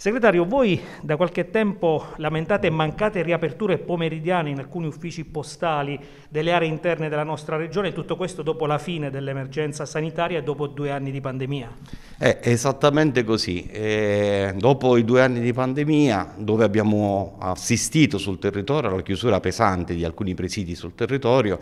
Segretario, voi da qualche tempo lamentate mancate riaperture pomeridiane in alcuni uffici postali delle aree interne della nostra regione, tutto questo dopo la fine dell'emergenza sanitaria e dopo due anni di pandemia. È eh, esattamente così. Eh, dopo i due anni di pandemia, dove abbiamo assistito sul territorio alla chiusura pesante di alcuni presidi sul territorio,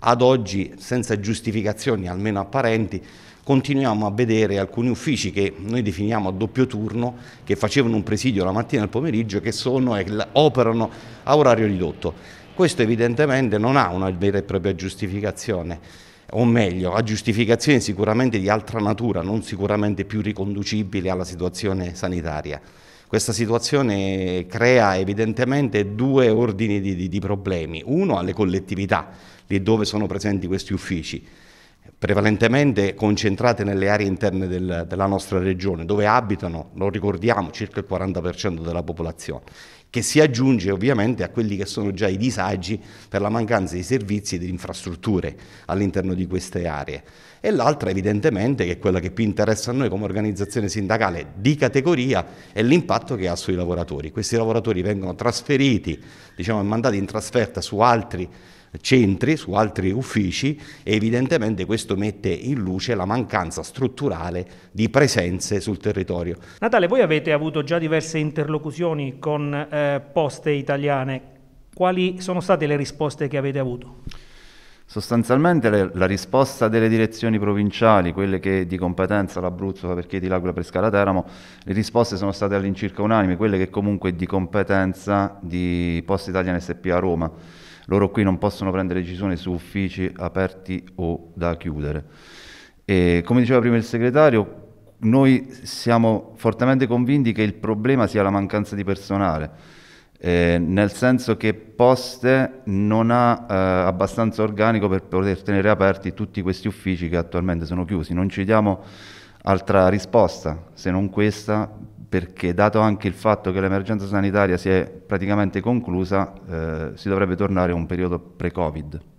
ad oggi, senza giustificazioni almeno apparenti, continuiamo a vedere alcuni uffici che noi definiamo a doppio turno, che facevano un presidio la mattina e il pomeriggio, che sono e operano a orario ridotto. Questo evidentemente non ha una vera e propria giustificazione, o meglio, ha giustificazioni sicuramente di altra natura, non sicuramente più riconducibili alla situazione sanitaria. Questa situazione crea evidentemente due ordini di, di, di problemi. Uno alle collettività, lì dove sono presenti questi uffici prevalentemente concentrate nelle aree interne del, della nostra regione, dove abitano, lo ricordiamo, circa il 40% della popolazione, che si aggiunge ovviamente a quelli che sono già i disagi per la mancanza di servizi e di infrastrutture all'interno di queste aree. E l'altra evidentemente, che è quella che più interessa a noi come organizzazione sindacale di categoria, è l'impatto che ha sui lavoratori. Questi lavoratori vengono trasferiti, diciamo, mandati in trasferta su altri centri, su altri uffici e evidentemente questo mette in luce la mancanza strutturale di presenze sul territorio. Natale, voi avete avuto già diverse interlocuzioni con eh, poste italiane, quali sono state le risposte che avete avuto? Sostanzialmente le, la risposta delle direzioni provinciali, quelle che di competenza l'Abruzzo, perché di L'Aquila, Prescala, Teramo, le risposte sono state all'incirca unanime, quelle che comunque di competenza di Poste Italia SPA Roma. Loro qui non possono prendere decisioni su uffici aperti o da chiudere. E come diceva prima il segretario, noi siamo fortemente convinti che il problema sia la mancanza di personale, eh, nel senso che Poste non ha eh, abbastanza organico per poter tenere aperti tutti questi uffici che attualmente sono chiusi. Non ci diamo altra risposta se non questa perché dato anche il fatto che l'emergenza sanitaria si è praticamente conclusa, eh, si dovrebbe tornare a un periodo pre-Covid.